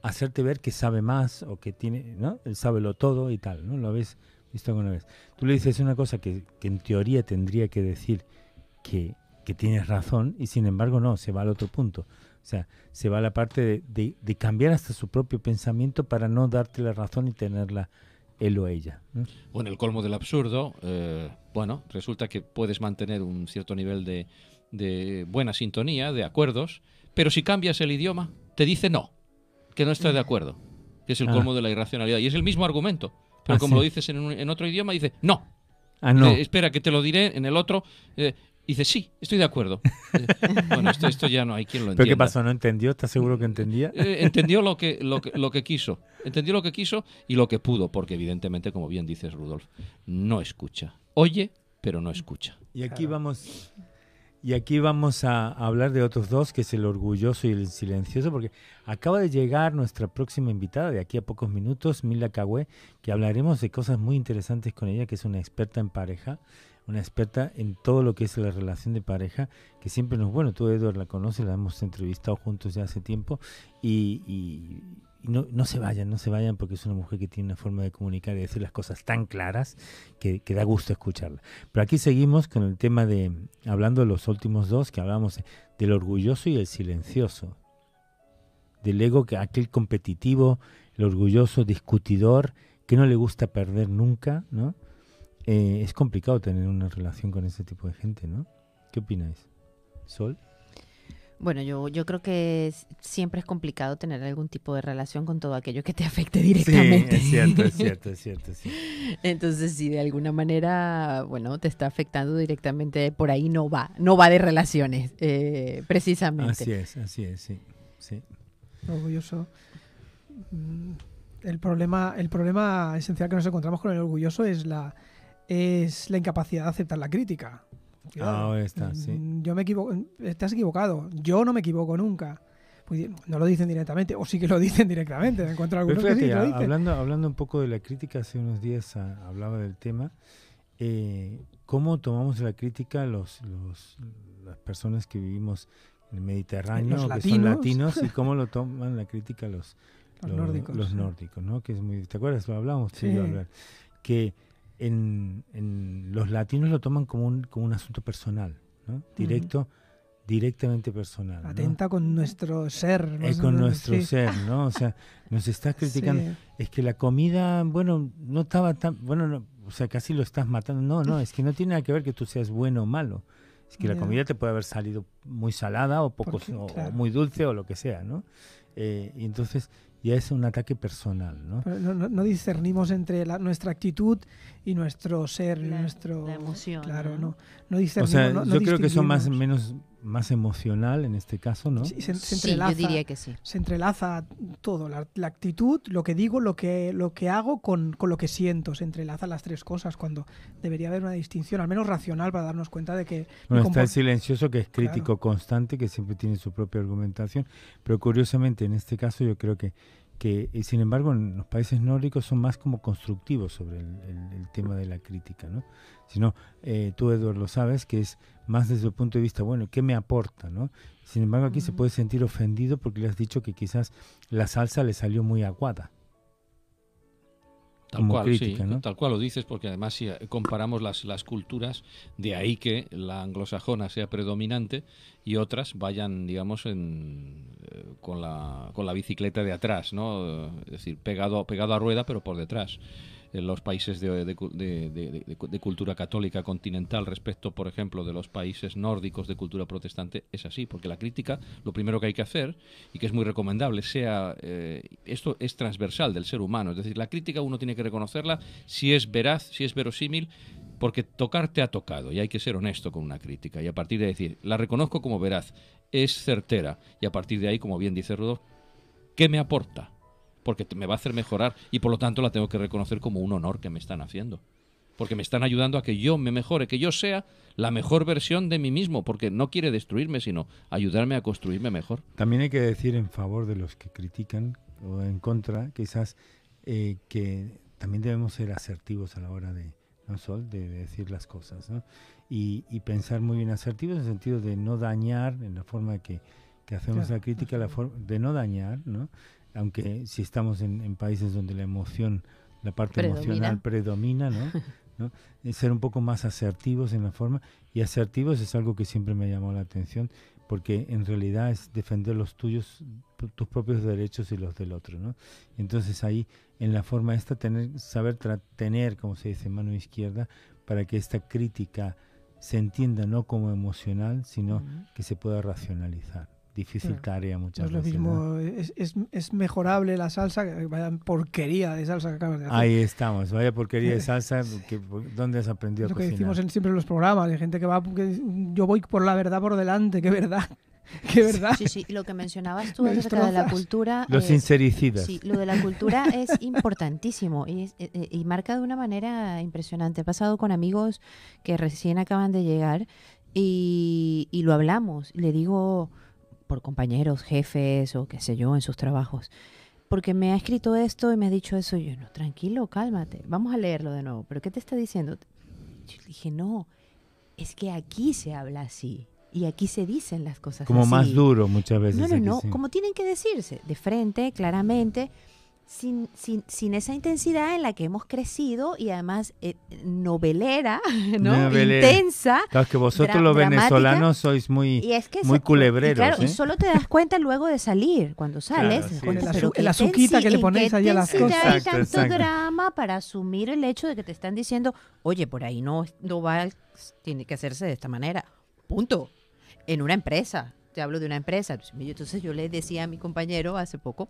hacerte ver que sabe más o que tiene, ¿no? Él sabe lo todo y tal, ¿no? Lo habéis visto alguna vez. Tú le dices una cosa que, en teoría tendría que decir que, que, tienes razón y sin embargo no, se va al otro punto. O sea, se va a la parte de, cambiar hasta su propio pensamiento para no darte la razón y tenerla él o ella. O en el colmo del absurdo, eh, bueno, resulta que puedes mantener un cierto nivel de buena sintonía, de acuerdos, pero si cambias el idioma, te dice no que no está de acuerdo, que es el ah. colmo de la irracionalidad. Y es el mismo argumento, pero ah, como lo dices en, otro idioma, dice, no. Ah, no. Eh, espera, que te lo diré en el otro. Eh, dice, sí, estoy de acuerdo. Eh, (laughs) bueno, esto, ya no hay quien lo entienda. ¿Pero qué pasó? ¿No entendió? ¿Estás seguro que entendía? entendió lo que, lo, que, lo que quiso. Entendió lo que quiso y lo que pudo, porque evidentemente, como bien dices, Rudolf, no escucha. Oye, pero no escucha. Y aquí vamos y aquí vamos a hablar de otros dos, que es el orgulloso y el silencioso, porque acaba de llegar nuestra próxima invitada de aquí a pocos minutos, Mila Cagüe, que hablaremos de cosas muy interesantes con ella, que es una experta en pareja, una experta en todo lo que es la relación de pareja, que siempre nos, bueno, tú Eduardo la conoces, la hemos entrevistado juntos ya hace tiempo, y no, se vayan, no se vayan porque es una mujer que tiene una forma de comunicar y decir las cosas tan claras que, da gusto escucharla. Pero aquí seguimos con el tema de, hablando de los últimos dos, que hablamos del orgulloso y el silencioso. Del ego, que aquel competitivo, el orgulloso, discutidor, que no le gusta perder nunca, ¿no? Eh, es complicado tener una relación con ese tipo de gente, ¿no? ¿Qué opináis? Sol. Bueno, yo, yo creo que siempre es complicado tener algún tipo de relación con todo aquello que te afecte directamente. Sí, es cierto, es cierto, es cierto. (laughs) Entonces, si de alguna manera, bueno, te está afectando directamente, por ahí no va, no va de relaciones, eh, precisamente. Así es, así es, sí. sí. Orgulloso. Mm, el problema, el problema esencial que nos encontramos con el orgulloso es la, es la incapacidad de aceptar la crítica. Ah, está, mm, sí. Yo me equivoco, estás equivocado. Yo no me equivoco nunca. Pues, no lo dicen directamente, o sí que lo (laughs) dicen directamente. encuentro que Hablando, hablando un poco de la crítica, hace unos días ah, hablaba del tema. Eh, ¿Cómo tomamos la crítica los, las personas que vivimos en el Mediterráneo, que son latinos, y (laughs) cómo lo toman la crítica los, los, nórdicos? Los nórdicos, ¿no? Que es muy, ¿Te acuerdas? Lo hablamos, sí. que en, los latinos lo toman como un, como un asunto personal, ¿no? Directo. directamente personal. Atenta con nuestro ser. Es eh, con nuestro ser, ¿no? O sea, (laughs) nos estás criticando. Es que la comida, bueno, no estaba tan, bueno, o sea, casi lo estás matando. No, no, es que no tiene nada que ver que tú seas bueno o malo. Es que la comida te puede haber salido muy salada o poco, muy dulce o lo que sea, ¿no? Eh, y entonces ya es un ataque personal, ¿no? No, discernimos entre la, nuestra actitud y nuestro ser, nuestro... emoción. Claro, ¿no? No, discernimos. O sea, yo creo que son más menos más emocional en este caso, ¿no? Sí, se, entrelaza, yo diría que sí. Se entrelaza todo, la, actitud, lo que digo, lo que, lo que hago con, con, lo que siento, se entrelaza las tres cosas cuando debería haber una distinción, al menos racional, para darnos cuenta de que... no está el silencioso que es crítico constante, que siempre tiene su propia argumentación, pero curiosamente en este caso yo creo que que eh, sin embargo en los países nórdicos son más como constructivos sobre el, tema de la crítica, ¿no? Sino, eh, tú Eduardo lo sabes, que es más desde el punto de vista, bueno, ¿qué me aporta? ¿no? Sin embargo, aquí se puede sentir ofendido porque le has dicho que quizás la salsa le salió muy aguada. Tal cual, tal cual lo dices, porque además si comparamos las, las culturas, de ahí que la anglosajona sea predominante y otras vayan, digamos, en, eh, con, la, con la bicicleta de atrás, ¿no? Es decir, pegado, pegado a rueda, pero por detrás. En los países de, cultura católica continental respecto, por ejemplo, de los países nórdicos de cultura protestante, es así, porque la crítica, lo primero que hay que hacer, y que es muy recomendable, sea, eh, esto es transversal del ser humano, es decir, la crítica uno tiene que reconocerla si es veraz, si es verosímil, porque tocarte ha tocado y hay que ser honesto con una crítica y a partir de decir, la reconozco como veraz, es certera y a partir de ahí, como bien dice Rudolf, ¿qué me aporta? porque me va a hacer mejorar y por lo tanto la tengo que reconocer como un honor que me están haciendo. Porque me están ayudando a que yo me mejore, que yo sea la mejor versión de mí mismo, porque no quiere destruirme, sino ayudarme a construirme mejor. También hay que decir en favor de los que critican o en contra, quizás, eh, que también debemos ser asertivos a la hora de, ¿no, Sol? de, decir las cosas. ¿no? Y, pensar muy bien asertivos en el sentido de no dañar, en la forma que, hacemos la crítica, la de no dañar, ¿no? aunque si estamos en, países donde la emoción, la parte emocional predomina, ¿no? (laughs) ser un poco más asertivos en la forma, y asertivos es algo que siempre me llamó la atención, porque en realidad es defender los tuyos, tus propios derechos y los del otro, Entonces ahí, en la forma esta, saber tener, como se dice, mano izquierda, para que esta crítica se entienda no como emocional, sino que se pueda racionalizar difícil tarea muchas veces. es, mejorable la salsa, vaya porquería de salsa que acabas de hacer. Ahí estamos, vaya porquería de (laughs) salsa, ¿dónde has aprendido lo que decimos en, siempre en los programas, hay gente que va, yo voy por la verdad por delante, qué verdad. (laughs) Qué verdad. Sí, sí, lo que mencionabas tú (laughs) acerca de la cultura. Los Sí, lo de la cultura es importantísimo y, eh, eh, y, marca de una manera impresionante. He pasado con amigos que recién acaban de llegar y, y lo hablamos. Le digo, por compañeros, jefes o qué sé yo en sus trabajos. Porque me ha escrito esto y me ha dicho eso. Y yo, no, tranquilo, cálmate, vamos a leerlo de nuevo. ¿Pero qué te está diciendo? Yo dije, no, es que aquí se habla así y aquí se dicen las cosas como más duro muchas veces no no no como tienen que decirse de frente claramente sin, sin, esa intensidad en la que hemos crecido y además eh, novelera, (laughs) ¿no? Intensa. Claro, que vosotros los venezolanos sois muy, muy culebreros. claro, ¿eh? solo te das cuenta luego de salir, cuando sales. Claro, la, que le ponéis allá a las cosas. Hay tanto drama para asumir el hecho de que te están diciendo, oye, por ahí no, no va, tiene que hacerse de esta manera. Punto. En una empresa, te hablo de una empresa. Entonces yo le decía a mi compañero hace poco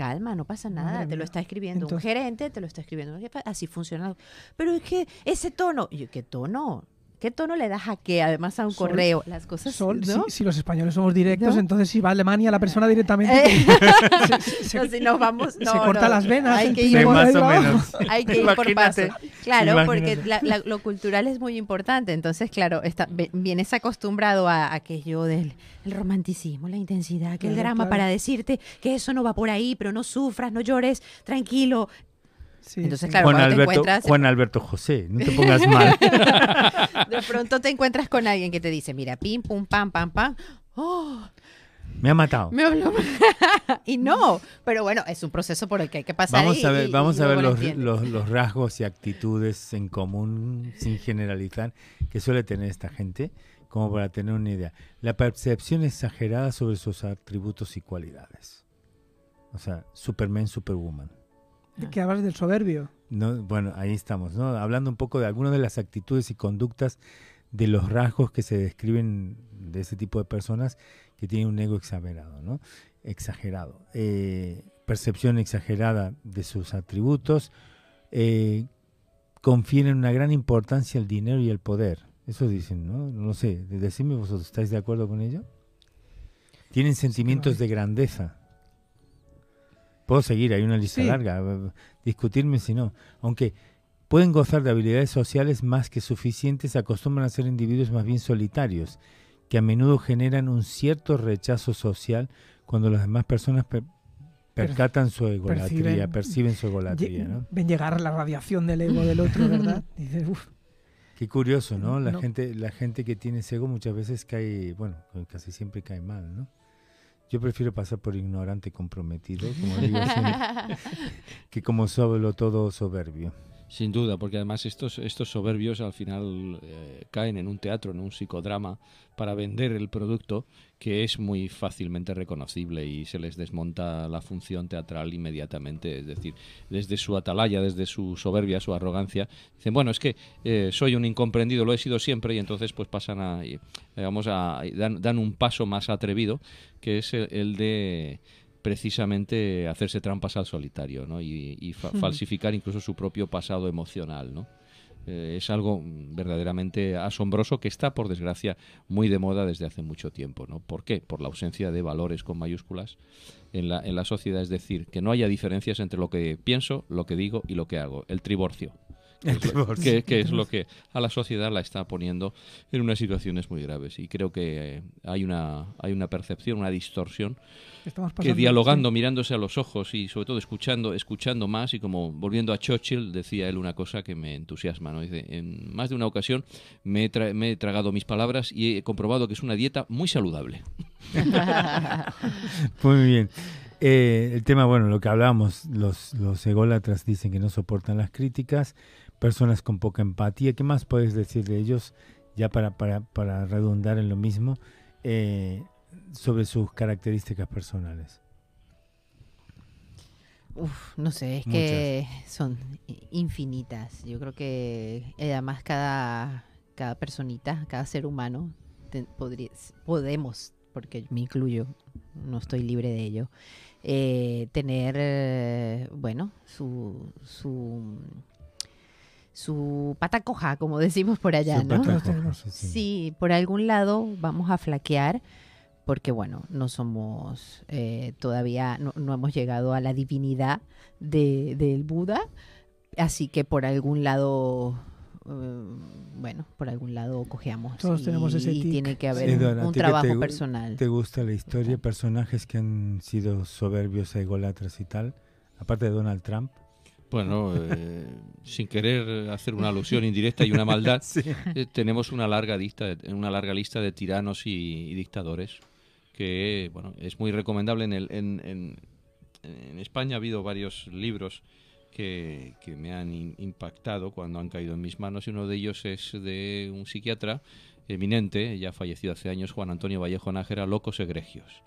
calma, no pasa nada, te lo está escribiendo un gerente, te lo está escribiendo así funciona. Pero es que ese tono, ¿qué tono? ¿Qué tono le das a qué? Además a un correo, las cosas. son, si, los españoles somos directos, entonces si va a Alemania la persona eh. directamente. (laughs) (laughs) Se, no, si vamos, se corta las venas. Hay que ir, por, más o menos. (laughs) Hay que ir por paso. Claro, porque lo cultural es muy importante. Entonces, claro, vienes acostumbrado a aquello del romanticismo, la intensidad, aquel drama para decirte que eso no va por ahí, pero no sufras, no llores, tranquilo, entonces, claro, Juan Alberto, te Alberto José, no te pongas mal. (laughs) de pronto te encuentras con alguien que te dice, mira, pim, pum, pam, pam, pam. me ha matado. Me habló. (laughs) y no, pero bueno, es un proceso por el que hay que pasar. Vamos a ver, vamos a ver los, los, rasgos y actitudes en común, sin generalizar, que suele tener esta gente, como para tener una idea. La percepción exagerada sobre sus atributos y cualidades. O sea, Superman, Superwoman. Ah. Que hablas del soberbio. No, bueno, ahí estamos, Hablando un poco de algunas de las actitudes y conductas de los rasgos que se describen de ese tipo de personas que tienen un ego exagerado, ¿no? Exagerado. Eh, percepción exagerada de sus atributos. Eh, confieren una gran importancia al dinero y al poder. Eso dicen, ¿no? No sé, decime vosotros, ¿estáis de acuerdo con ello? Tienen sentimientos de grandeza. Puedo seguir, hay una lista larga, discutirme si no. Aunque pueden gozar de habilidades sociales más que suficientes, acostumbran a ser individuos más bien solitarios, que a menudo generan un cierto rechazo social cuando las demás personas percatan su egolatría, perciben, su egolatría. Ven llegar la radiación del ego del otro, ¿verdad? (laughs) Qué curioso, ¿no? La gente, la gente que tiene ese ego muchas veces cae, bueno, casi siempre cae mal, ¿no? Yo prefiero pasar por ignorante comprometido, como digo, (laughs) que como solo todo soberbio. Sin duda, porque además estos, estos soberbios al final eh, caen en un teatro, en un psicodrama, para vender el producto que es muy fácilmente reconocible y se les desmonta la función teatral inmediatamente. Es decir, desde su atalaya, desde su soberbia, su arrogancia, dicen, bueno, es que eh, soy un incomprendido, lo he sido siempre, y entonces pues pasan a, digamos, eh, a, dan, un paso más atrevido, que es el de precisamente hacerse trampas al solitario ¿no? y, falsificar incluso su propio pasado emocional. ¿no? Eh, es algo verdaderamente asombroso que está, por desgracia, muy de moda desde hace mucho tiempo. ¿no? ¿Por qué? Por la ausencia de valores con mayúsculas en la, en la sociedad, es decir, que no haya diferencias entre lo que pienso, lo que digo y lo que hago, el triborcio que, es lo que a la sociedad la está poniendo en unas situaciones muy graves. Y creo que eh, hay una, hay una percepción, una distorsión, que dialogando, mirándose a los ojos y sobre todo escuchando, escuchando más y como volviendo a Churchill, decía él una cosa que me entusiasma. ¿no? Dice, en más de una ocasión me he, tragado mis palabras y he comprobado que es una dieta muy saludable. (laughs) muy bien. Eh, el tema, bueno, lo que hablábamos, los, los ególatras dicen que no soportan las críticas, personas con poca empatía. ¿Qué más puedes decir de ellos, ya para, para, redundar en lo mismo, eh, sobre sus características personales? no sé, es que son infinitas. Yo creo que eh, además cada, cada personita, cada ser humano, podemos, porque me incluyo, no estoy libre de ello, eh, tener, bueno, su, su su pata coja, como decimos por allá, su ¿no? sí. por algún lado vamos a flaquear porque bueno, no somos eh, todavía, no, hemos llegado a la divinidad del de, del Buda, así que por algún lado, eh, bueno, por algún lado cojeamos. Todos tenemos ese Y tiene que haber un trabajo personal. ¿Te gusta la historia? Personajes que han sido soberbios, ególatras y tal, aparte de Donald Trump. Bueno, (laughs) eh, sin querer hacer una alusión indirecta y una maldad, (laughs) eh, tenemos una larga, lista de, una larga lista de tiranos y, dictadores que, bueno, es muy recomendable. En, en, España ha habido varios libros que, me han impactado cuando han caído en mis manos y uno de ellos es de un psiquiatra eminente, ya fallecido hace años, Juan Antonio Vallejo Nájera, Locos Egregios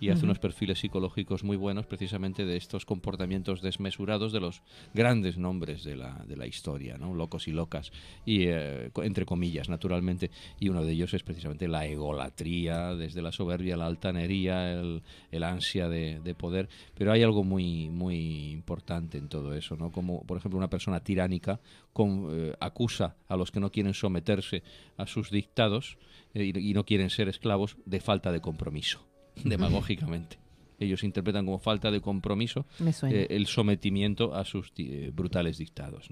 y hace unos perfiles psicológicos muy buenos precisamente de estos comportamientos desmesurados de los grandes nombres de la, de la historia, ¿no? locos y locas, y eh, entre comillas, naturalmente, y uno de ellos es precisamente la egolatría, desde la soberbia, la altanería, el, el ansia de, poder, pero hay algo muy, muy importante en todo eso, ¿no? como por ejemplo una persona tiránica con, eh, acusa a los que no quieren someterse a sus dictados eh, y no quieren ser esclavos de falta de compromiso. (laughs) demagógicamente. Ellos interpretan como falta de compromiso eh, el sometimiento a sus eh, brutales dictados.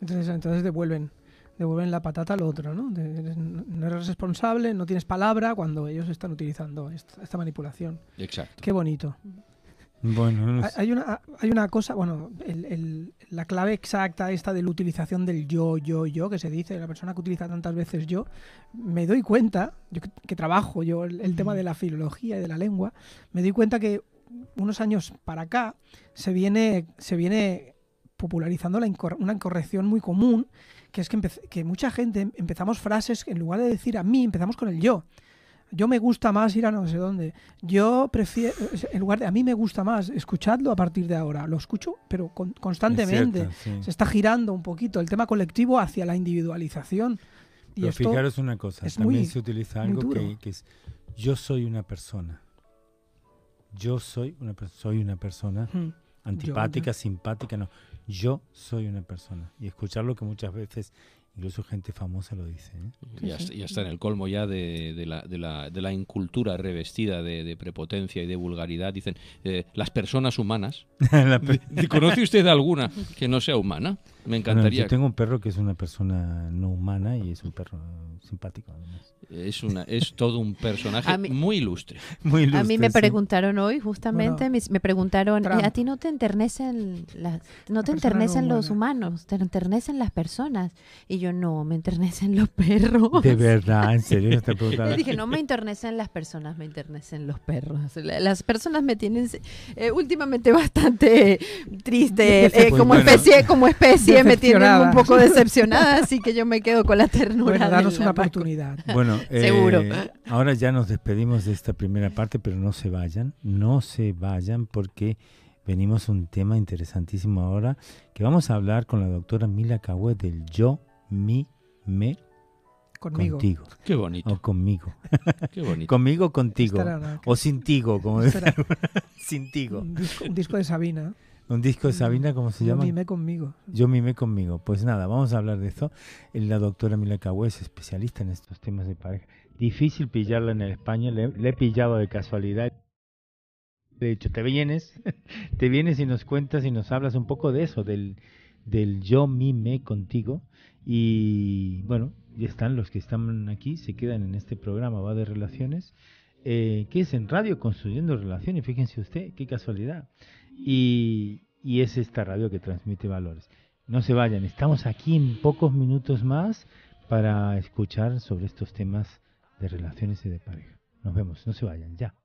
Entonces, entonces devuelven devuelven la patata al otro, ¿no? no eres responsable, no tienes palabra cuando ellos están utilizando esta, esta manipulación. Exacto. Qué bonito. Bueno, hay, una, hay una cosa, bueno, la clave exacta esta de la utilización del yo, yo, yo, que se dice, la persona que utiliza tantas veces yo, me doy cuenta, que, trabajo yo el, tema de la filología y de la lengua, me doy cuenta que unos años para acá se viene, se viene popularizando la una corrección muy común, que es que, que mucha gente empezamos frases, en lugar de decir a mí, empezamos con el yo yo me gusta más ir a no sé dónde. Yo prefiero, en lugar de, a mí me gusta más, escuchadlo a partir de ahora. Lo escucho, pero constantemente. Se está girando un poquito el tema colectivo hacia la individualización. Y pero esto fijaros una cosa, también se utiliza algo que, es, yo soy una persona. Yo soy una, soy una persona hmm. antipática, simpática, no. Yo soy una persona. Y escuchar lo que muchas veces Incluso gente famosa lo dice. ¿eh? Ya, está en el colmo ya de, la, incultura revestida de, prepotencia y de vulgaridad. Dicen, eh, las personas humanas. (laughs) ¿Conoce usted alguna que no sea humana? Me encantaría. yo tengo un perro que es una persona no humana y es un perro simpático. Es, una, es todo un personaje muy, ilustre. A mí me preguntaron hoy, justamente, me preguntaron, ¿a ti no te enternecen, las, no te enternecen los humanos, te enternecen las personas? Y yo, no, me enternecen los perros. De verdad, en serio, te (laughs) dije, no me enternecen las personas, me enternecen los perros. Las personas me tienen eh, últimamente bastante triste eh, pues como, especie, como especie (laughs) me tienen un poco decepcionada, (laughs) así que yo me quedo con la ternura. Bueno, darnos una oportunidad. (laughs) Bueno, eh, seguro. Ahora ya nos despedimos de esta primera parte, pero no se vayan, no se vayan porque venimos a un tema interesantísimo ahora que vamos a hablar con la doctora Mila Cahue del yo, mi, me, Contigo. Qué bonito. O conmigo. Qué bonito. conmigo, contigo. o o tigo, como decía. tigo Un un disco de Sabina. Un disco de mm, Sabina, ¿cómo se llama? Yo mimé conmigo. Yo mimé conmigo. Pues nada, vamos a hablar de esto. La doctora Mila es especialista en estos temas de pareja. Difícil pillarla en el España, le, he pillado de casualidad. De hecho, te vienes, (laughs) te vienes y nos cuentas y nos hablas un poco de eso, del, del yo mime contigo. Y bueno, ya están los que están aquí, se quedan en este programa, va de relaciones, eh, que es en radio construyendo relaciones, fíjense usted, qué casualidad y, es esta radio que transmite valores. No se vayan, estamos aquí en pocos minutos más para escuchar sobre estos temas de relaciones y de pareja. Nos vemos, no se vayan, ya.